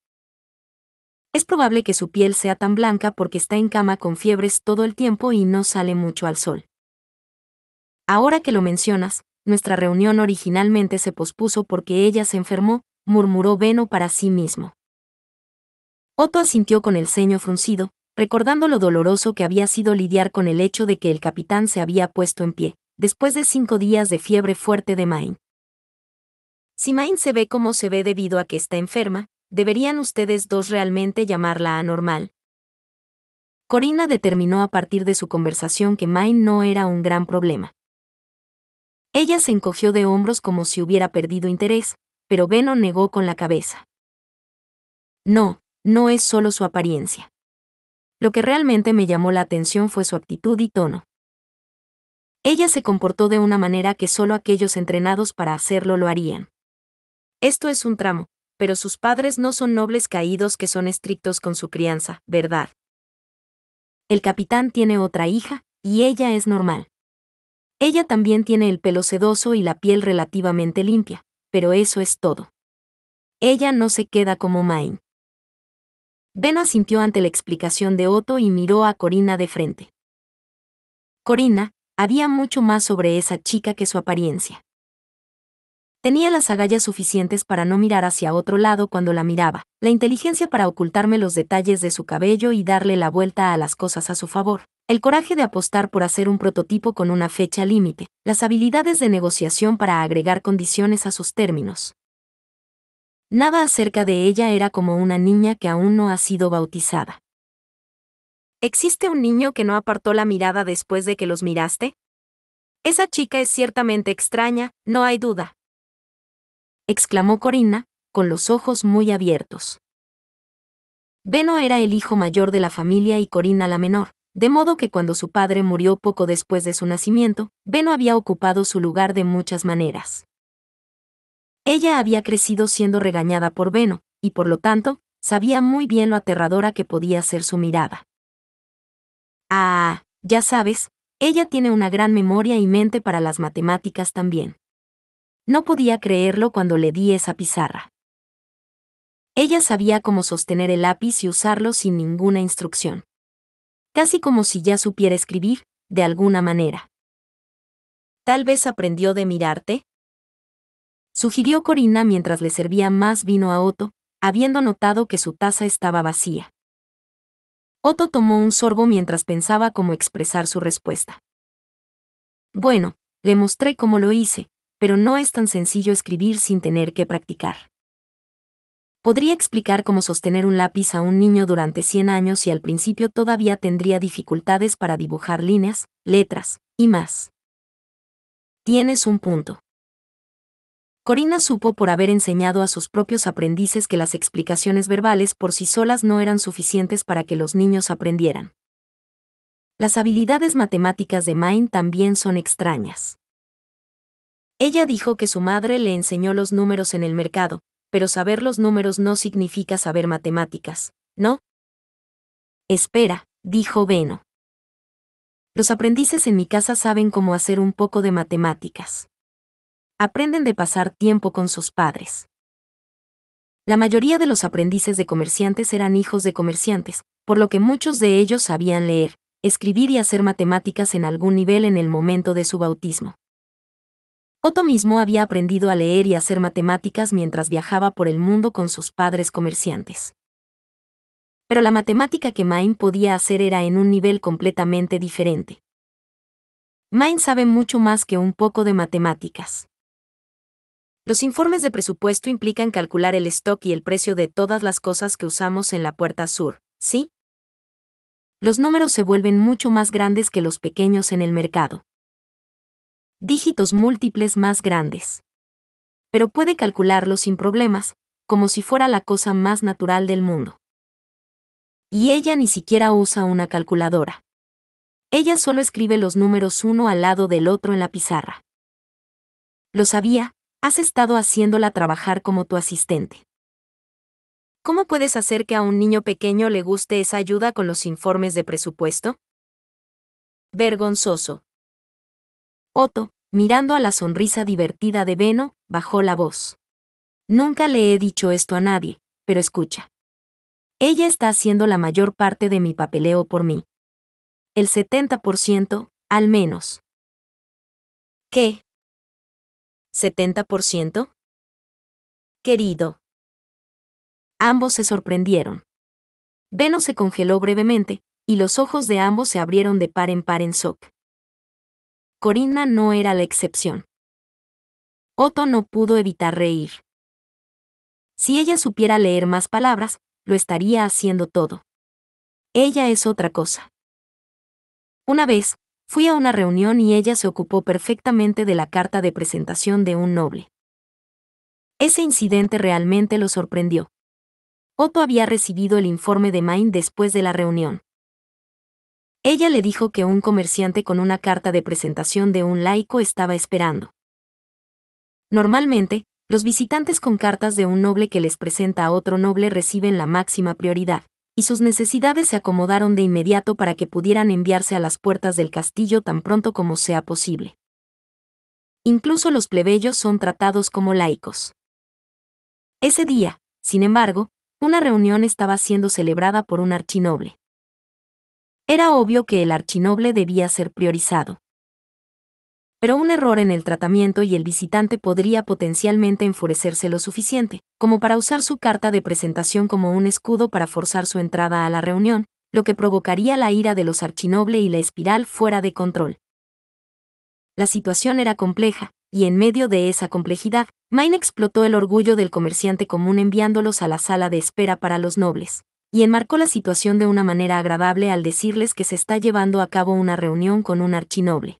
Es probable que su piel sea tan blanca porque está en cama con fiebres todo el tiempo y no sale mucho al sol. Ahora que lo mencionas, nuestra reunión originalmente se pospuso porque ella se enfermó, murmuró Beno para sí mismo. Otto asintió con el ceño fruncido, recordando lo doloroso que había sido lidiar con el hecho de que el capitán se había puesto en pie después de cinco días de fiebre fuerte de Maine. Si Maine se ve como se ve debido a que está enferma, deberían ustedes dos realmente llamarla anormal. Corina determinó a partir de su conversación que Maine no era un gran problema. Ella se encogió de hombros como si hubiera perdido interés, pero Beno negó con la cabeza. No, no es solo su apariencia. Lo que realmente me llamó la atención fue su actitud y tono. Ella se comportó de una manera que solo aquellos entrenados para hacerlo lo harían. Esto es un tramo, pero sus padres no son nobles caídos que son estrictos con su crianza, ¿verdad? El capitán tiene otra hija, y ella es normal. Ella también tiene el pelo sedoso y la piel relativamente limpia, pero eso es todo. Ella no se queda como Maine. Ben asintió ante la explicación de Otto y miró a Corina de frente. Corina, había mucho más sobre esa chica que su apariencia. Tenía las agallas suficientes para no mirar hacia otro lado cuando la miraba, la inteligencia para ocultarme los detalles de su cabello y darle la vuelta a las cosas a su favor, el coraje de apostar por hacer un prototipo con una fecha límite, las habilidades de negociación para agregar condiciones a sus términos. Nada acerca de ella era como una niña que aún no ha sido bautizada. ¿Existe un niño que no apartó la mirada después de que los miraste? Esa chica es ciertamente extraña, no hay duda. exclamó Corina, con los ojos muy abiertos. Beno era el hijo mayor de la familia y Corina la menor, de modo que cuando su padre murió poco después de su nacimiento, Beno había ocupado su lugar de muchas maneras. Ella había crecido siendo regañada por Beno, y por lo tanto, sabía muy bien lo aterradora que podía ser su mirada. Ah, ya sabes, ella tiene una gran memoria y mente para las matemáticas también. No podía creerlo cuando le di esa pizarra. Ella sabía cómo sostener el lápiz y usarlo sin ninguna instrucción. Casi como si ya supiera escribir, de alguna manera. Tal vez aprendió de mirarte. Sugirió Corina mientras le servía más vino a Otto, habiendo notado que su taza estaba vacía. Otto tomó un sorbo mientras pensaba cómo expresar su respuesta. Bueno, le mostré cómo lo hice, pero no es tan sencillo escribir sin tener que practicar. Podría explicar cómo sostener un lápiz a un niño durante 100 años y al principio todavía tendría dificultades para dibujar líneas, letras, y más. Tienes un punto. Corina supo por haber enseñado a sus propios aprendices que las explicaciones verbales por sí solas no eran suficientes para que los niños aprendieran. Las habilidades matemáticas de Main también son extrañas. Ella dijo que su madre le enseñó los números en el mercado, pero saber los números no significa saber matemáticas, ¿no? Espera, dijo Beno. Los aprendices en mi casa saben cómo hacer un poco de matemáticas aprenden de pasar tiempo con sus padres. La mayoría de los aprendices de comerciantes eran hijos de comerciantes, por lo que muchos de ellos sabían leer, escribir y hacer matemáticas en algún nivel en el momento de su bautismo. Otto mismo había aprendido a leer y hacer matemáticas mientras viajaba por el mundo con sus padres comerciantes. Pero la matemática que Main podía hacer era en un nivel completamente diferente. Main sabe mucho más que un poco de matemáticas. Los informes de presupuesto implican calcular el stock y el precio de todas las cosas que usamos en la puerta sur, ¿sí? Los números se vuelven mucho más grandes que los pequeños en el mercado. Dígitos múltiples más grandes. Pero puede calcularlos sin problemas, como si fuera la cosa más natural del mundo. Y ella ni siquiera usa una calculadora. Ella solo escribe los números uno al lado del otro en la pizarra. Lo sabía, has estado haciéndola trabajar como tu asistente. ¿Cómo puedes hacer que a un niño pequeño le guste esa ayuda con los informes de presupuesto? Vergonzoso. Otto, mirando a la sonrisa divertida de Beno, bajó la voz. Nunca le he dicho esto a nadie, pero escucha. Ella está haciendo la mayor parte de mi papeleo por mí. El 70%, al menos. ¿Qué? ¿70%? Querido. Ambos se sorprendieron. Veno se congeló brevemente, y los ojos de ambos se abrieron de par en par en soc. Corina no era la excepción. Otto no pudo evitar reír. Si ella supiera leer más palabras, lo estaría haciendo todo. Ella es otra cosa. Una vez, Fui a una reunión y ella se ocupó perfectamente de la carta de presentación de un noble. Ese incidente realmente lo sorprendió. Otto había recibido el informe de Main después de la reunión. Ella le dijo que un comerciante con una carta de presentación de un laico estaba esperando. Normalmente, los visitantes con cartas de un noble que les presenta a otro noble reciben la máxima prioridad y sus necesidades se acomodaron de inmediato para que pudieran enviarse a las puertas del castillo tan pronto como sea posible. Incluso los plebeyos son tratados como laicos. Ese día, sin embargo, una reunión estaba siendo celebrada por un archinoble. Era obvio que el archinoble debía ser priorizado pero un error en el tratamiento y el visitante podría potencialmente enfurecerse lo suficiente, como para usar su carta de presentación como un escudo para forzar su entrada a la reunión, lo que provocaría la ira de los archinoble y la espiral fuera de control. La situación era compleja, y en medio de esa complejidad, Maine explotó el orgullo del comerciante común enviándolos a la sala de espera para los nobles, y enmarcó la situación de una manera agradable al decirles que se está llevando a cabo una reunión con un archinoble.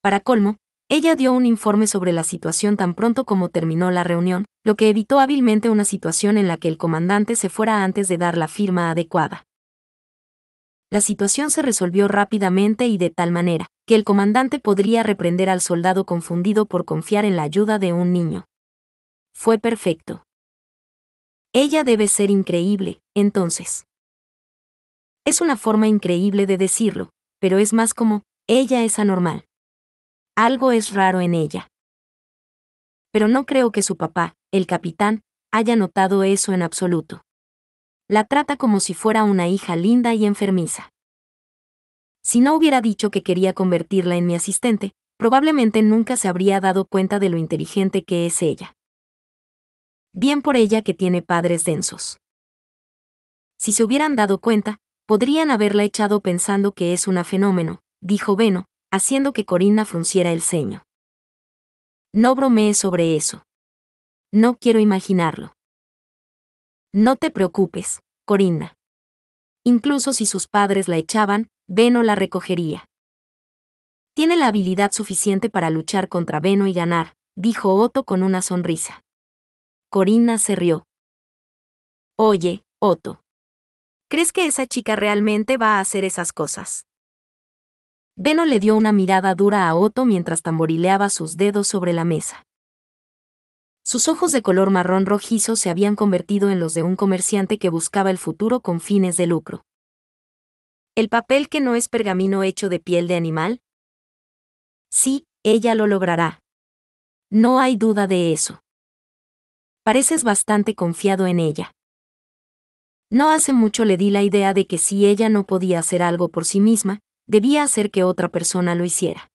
Para colmo, ella dio un informe sobre la situación tan pronto como terminó la reunión, lo que evitó hábilmente una situación en la que el comandante se fuera antes de dar la firma adecuada. La situación se resolvió rápidamente y de tal manera, que el comandante podría reprender al soldado confundido por confiar en la ayuda de un niño. Fue perfecto. Ella debe ser increíble, entonces. Es una forma increíble de decirlo, pero es más como, ella es anormal. Algo es raro en ella. Pero no creo que su papá, el capitán, haya notado eso en absoluto. La trata como si fuera una hija linda y enfermiza. Si no hubiera dicho que quería convertirla en mi asistente, probablemente nunca se habría dado cuenta de lo inteligente que es ella. Bien por ella que tiene padres densos. Si se hubieran dado cuenta, podrían haberla echado pensando que es una fenómeno, dijo Beno, haciendo que Corina frunciera el ceño. No bromees sobre eso. No quiero imaginarlo. No te preocupes, Corinna. Incluso si sus padres la echaban, Veno la recogería. Tiene la habilidad suficiente para luchar contra Veno y ganar, dijo Otto con una sonrisa. Corina se rió. Oye, Otto. ¿Crees que esa chica realmente va a hacer esas cosas? Beno le dio una mirada dura a Otto mientras tamborileaba sus dedos sobre la mesa. Sus ojos de color marrón rojizo se habían convertido en los de un comerciante que buscaba el futuro con fines de lucro. ¿El papel que no es pergamino hecho de piel de animal? Sí, ella lo logrará. No hay duda de eso. Pareces bastante confiado en ella. No hace mucho le di la idea de que si ella no podía hacer algo por sí misma, debía hacer que otra persona lo hiciera.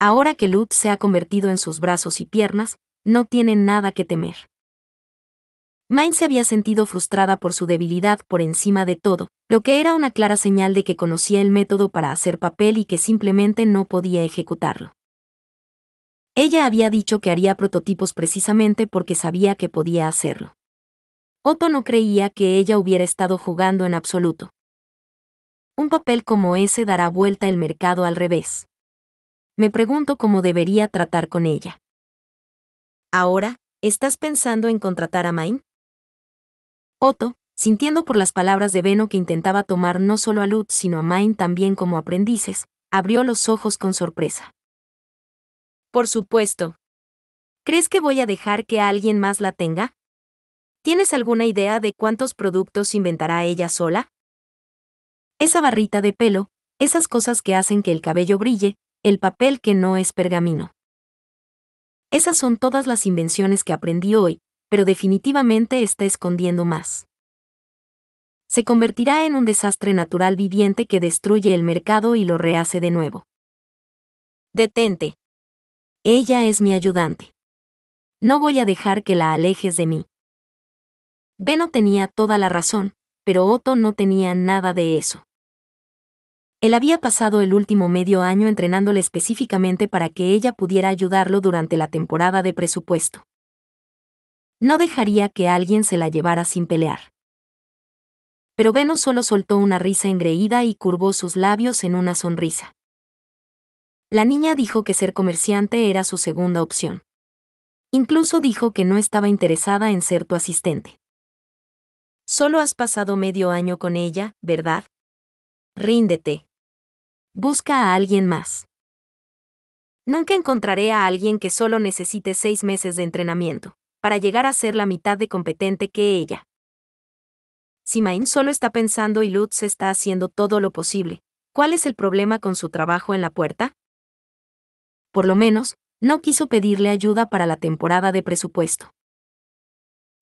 Ahora que Lutz se ha convertido en sus brazos y piernas, no tiene nada que temer. Main se había sentido frustrada por su debilidad por encima de todo, lo que era una clara señal de que conocía el método para hacer papel y que simplemente no podía ejecutarlo. Ella había dicho que haría prototipos precisamente porque sabía que podía hacerlo. Otto no creía que ella hubiera estado jugando en absoluto. Un papel como ese dará vuelta el mercado al revés. Me pregunto cómo debería tratar con ella. Ahora, ¿estás pensando en contratar a Main? Otto, sintiendo por las palabras de Veno que intentaba tomar no solo a Lutz sino a Main también como aprendices, abrió los ojos con sorpresa. Por supuesto. ¿Crees que voy a dejar que alguien más la tenga? ¿Tienes alguna idea de cuántos productos inventará ella sola? Esa barrita de pelo, esas cosas que hacen que el cabello brille, el papel que no es pergamino. Esas son todas las invenciones que aprendí hoy, pero definitivamente está escondiendo más. Se convertirá en un desastre natural viviente que destruye el mercado y lo rehace de nuevo. Detente. Ella es mi ayudante. No voy a dejar que la alejes de mí. Beno tenía toda la razón, pero Otto no tenía nada de eso. Él había pasado el último medio año entrenándole específicamente para que ella pudiera ayudarlo durante la temporada de presupuesto. No dejaría que alguien se la llevara sin pelear. Pero Venus solo soltó una risa engreída y curvó sus labios en una sonrisa. La niña dijo que ser comerciante era su segunda opción. Incluso dijo que no estaba interesada en ser tu asistente. Solo has pasado medio año con ella, ¿verdad? Ríndete. Busca a alguien más. Nunca encontraré a alguien que solo necesite seis meses de entrenamiento, para llegar a ser la mitad de competente que ella. Simain solo está pensando y Lutz está haciendo todo lo posible. ¿Cuál es el problema con su trabajo en la puerta? Por lo menos, no quiso pedirle ayuda para la temporada de presupuesto.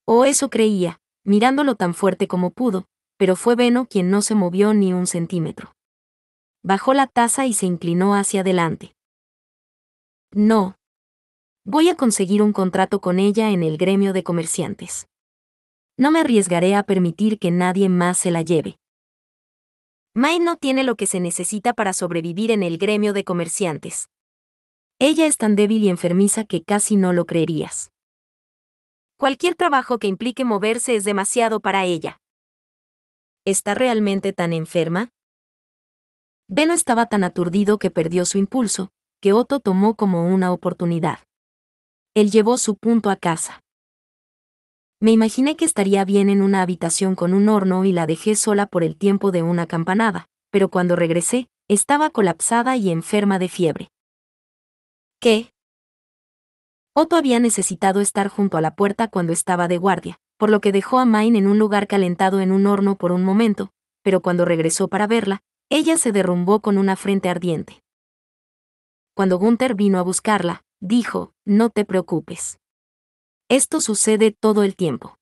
O oh, eso creía mirándolo tan fuerte como pudo, pero fue Beno quien no se movió ni un centímetro. Bajó la taza y se inclinó hacia adelante. No. Voy a conseguir un contrato con ella en el gremio de comerciantes. No me arriesgaré a permitir que nadie más se la lleve. May no tiene lo que se necesita para sobrevivir en el gremio de comerciantes. Ella es tan débil y enfermiza que casi no lo creerías. Cualquier trabajo que implique moverse es demasiado para ella. ¿Está realmente tan enferma? Beno estaba tan aturdido que perdió su impulso, que Otto tomó como una oportunidad. Él llevó su punto a casa. Me imaginé que estaría bien en una habitación con un horno y la dejé sola por el tiempo de una campanada, pero cuando regresé, estaba colapsada y enferma de fiebre. ¿Qué? Otto había necesitado estar junto a la puerta cuando estaba de guardia, por lo que dejó a Main en un lugar calentado en un horno por un momento, pero cuando regresó para verla, ella se derrumbó con una frente ardiente. Cuando Gunther vino a buscarla, dijo, no te preocupes. Esto sucede todo el tiempo.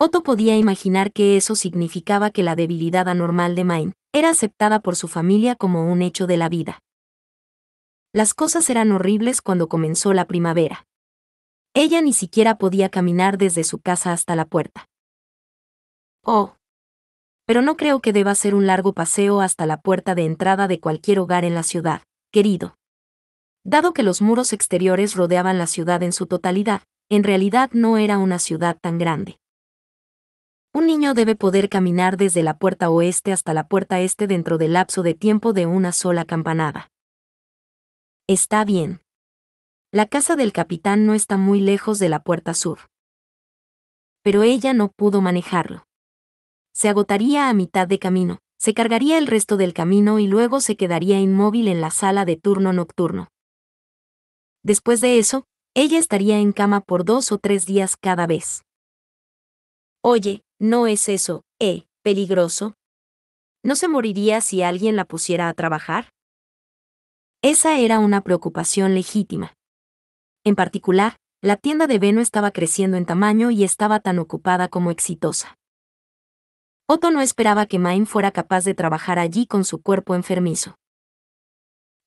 Otto podía imaginar que eso significaba que la debilidad anormal de Main era aceptada por su familia como un hecho de la vida las cosas eran horribles cuando comenzó la primavera. Ella ni siquiera podía caminar desde su casa hasta la puerta. Oh. Pero no creo que deba ser un largo paseo hasta la puerta de entrada de cualquier hogar en la ciudad, querido. Dado que los muros exteriores rodeaban la ciudad en su totalidad, en realidad no era una ciudad tan grande. Un niño debe poder caminar desde la puerta oeste hasta la puerta este dentro del lapso de tiempo de una sola campanada. Está bien. La casa del capitán no está muy lejos de la puerta sur. Pero ella no pudo manejarlo. Se agotaría a mitad de camino, se cargaría el resto del camino y luego se quedaría inmóvil en la sala de turno nocturno. Después de eso, ella estaría en cama por dos o tres días cada vez. Oye, no es eso, eh, peligroso. ¿No se moriría si alguien la pusiera a trabajar? Esa era una preocupación legítima. En particular, la tienda de Beno estaba creciendo en tamaño y estaba tan ocupada como exitosa. Otto no esperaba que Main fuera capaz de trabajar allí con su cuerpo enfermizo.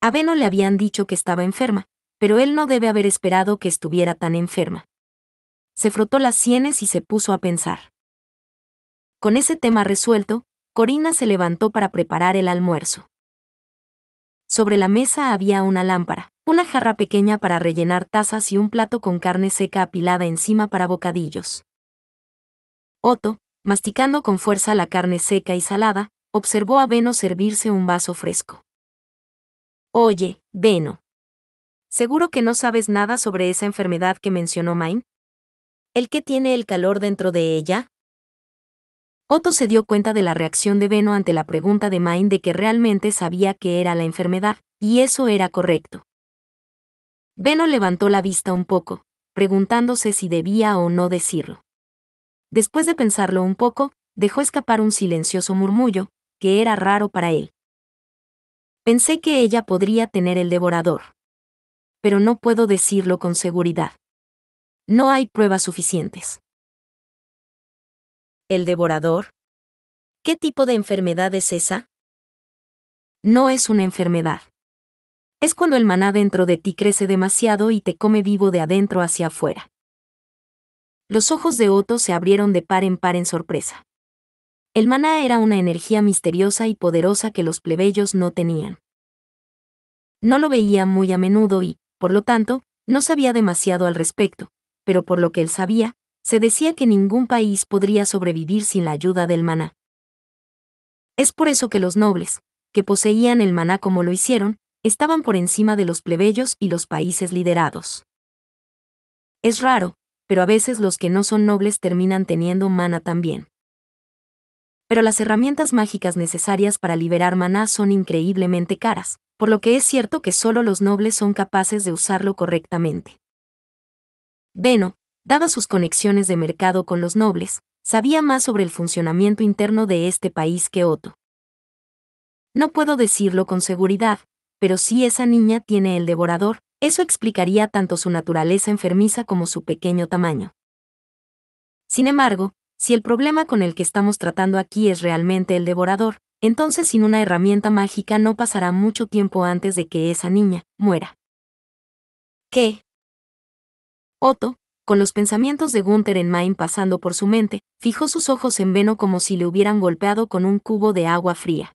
A Beno le habían dicho que estaba enferma, pero él no debe haber esperado que estuviera tan enferma. Se frotó las sienes y se puso a pensar. Con ese tema resuelto, Corina se levantó para preparar el almuerzo. Sobre la mesa había una lámpara, una jarra pequeña para rellenar tazas y un plato con carne seca apilada encima para bocadillos. Otto, masticando con fuerza la carne seca y salada, observó a Beno servirse un vaso fresco. Oye, Beno. ¿Seguro que no sabes nada sobre esa enfermedad que mencionó Main? ¿El que tiene el calor dentro de ella? Otto se dio cuenta de la reacción de Beno ante la pregunta de Main de que realmente sabía que era la enfermedad, y eso era correcto. Beno levantó la vista un poco, preguntándose si debía o no decirlo. Después de pensarlo un poco, dejó escapar un silencioso murmullo, que era raro para él. Pensé que ella podría tener el devorador. Pero no puedo decirlo con seguridad. No hay pruebas suficientes el devorador? ¿Qué tipo de enfermedad es esa? No es una enfermedad. Es cuando el maná dentro de ti crece demasiado y te come vivo de adentro hacia afuera. Los ojos de Otto se abrieron de par en par en sorpresa. El maná era una energía misteriosa y poderosa que los plebeyos no tenían. No lo veía muy a menudo y, por lo tanto, no sabía demasiado al respecto, pero por lo que él sabía, se decía que ningún país podría sobrevivir sin la ayuda del maná. Es por eso que los nobles, que poseían el maná como lo hicieron, estaban por encima de los plebeyos y los países liderados. Es raro, pero a veces los que no son nobles terminan teniendo maná también. Pero las herramientas mágicas necesarias para liberar maná son increíblemente caras, por lo que es cierto que solo los nobles son capaces de usarlo correctamente. Veno, dadas sus conexiones de mercado con los nobles, sabía más sobre el funcionamiento interno de este país que Otto. No puedo decirlo con seguridad, pero si esa niña tiene el devorador, eso explicaría tanto su naturaleza enfermiza como su pequeño tamaño. Sin embargo, si el problema con el que estamos tratando aquí es realmente el devorador, entonces sin una herramienta mágica no pasará mucho tiempo antes de que esa niña muera. ¿Qué? Otto, con los pensamientos de Gunther en Main pasando por su mente, fijó sus ojos en Veno como si le hubieran golpeado con un cubo de agua fría.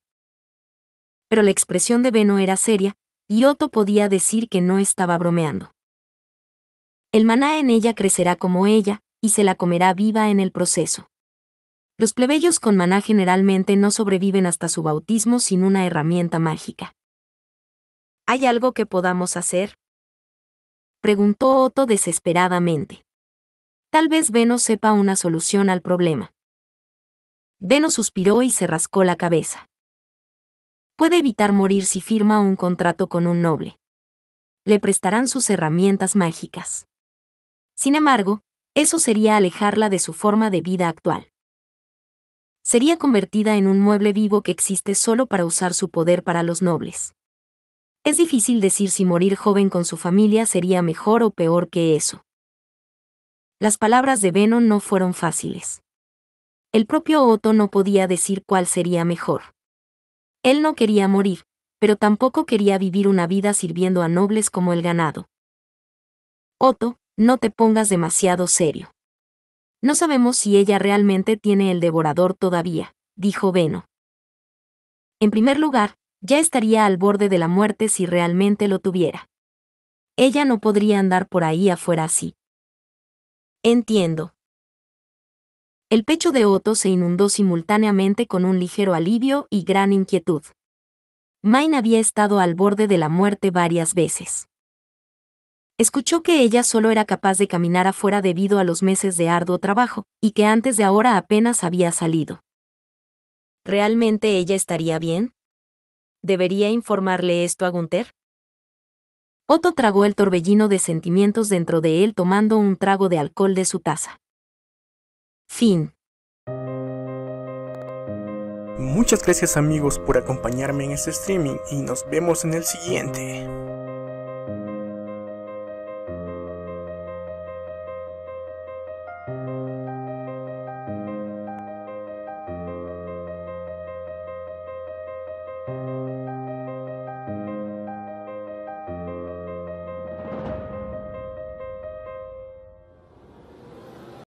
Pero la expresión de Veno era seria, y Otto podía decir que no estaba bromeando. El maná en ella crecerá como ella, y se la comerá viva en el proceso. Los plebeyos con maná generalmente no sobreviven hasta su bautismo sin una herramienta mágica. ¿Hay algo que podamos hacer? preguntó Otto desesperadamente. Tal vez Veno sepa una solución al problema. Veno suspiró y se rascó la cabeza. Puede evitar morir si firma un contrato con un noble. Le prestarán sus herramientas mágicas. Sin embargo, eso sería alejarla de su forma de vida actual. Sería convertida en un mueble vivo que existe solo para usar su poder para los nobles. Es difícil decir si morir joven con su familia sería mejor o peor que eso. Las palabras de Beno no fueron fáciles. El propio Otto no podía decir cuál sería mejor. Él no quería morir, pero tampoco quería vivir una vida sirviendo a nobles como el ganado. Otto, no te pongas demasiado serio. No sabemos si ella realmente tiene el devorador todavía, dijo Veno. En primer lugar, ya estaría al borde de la muerte si realmente lo tuviera. Ella no podría andar por ahí afuera así. Entiendo. El pecho de Otto se inundó simultáneamente con un ligero alivio y gran inquietud. Main había estado al borde de la muerte varias veces. Escuchó que ella solo era capaz de caminar afuera debido a los meses de arduo trabajo, y que antes de ahora apenas había salido. ¿Realmente ella estaría bien? ¿Debería informarle esto a Gunther? Otto tragó el torbellino de sentimientos dentro de él tomando un trago de alcohol de su taza. Fin. Muchas gracias amigos por acompañarme en este streaming y nos vemos en el siguiente.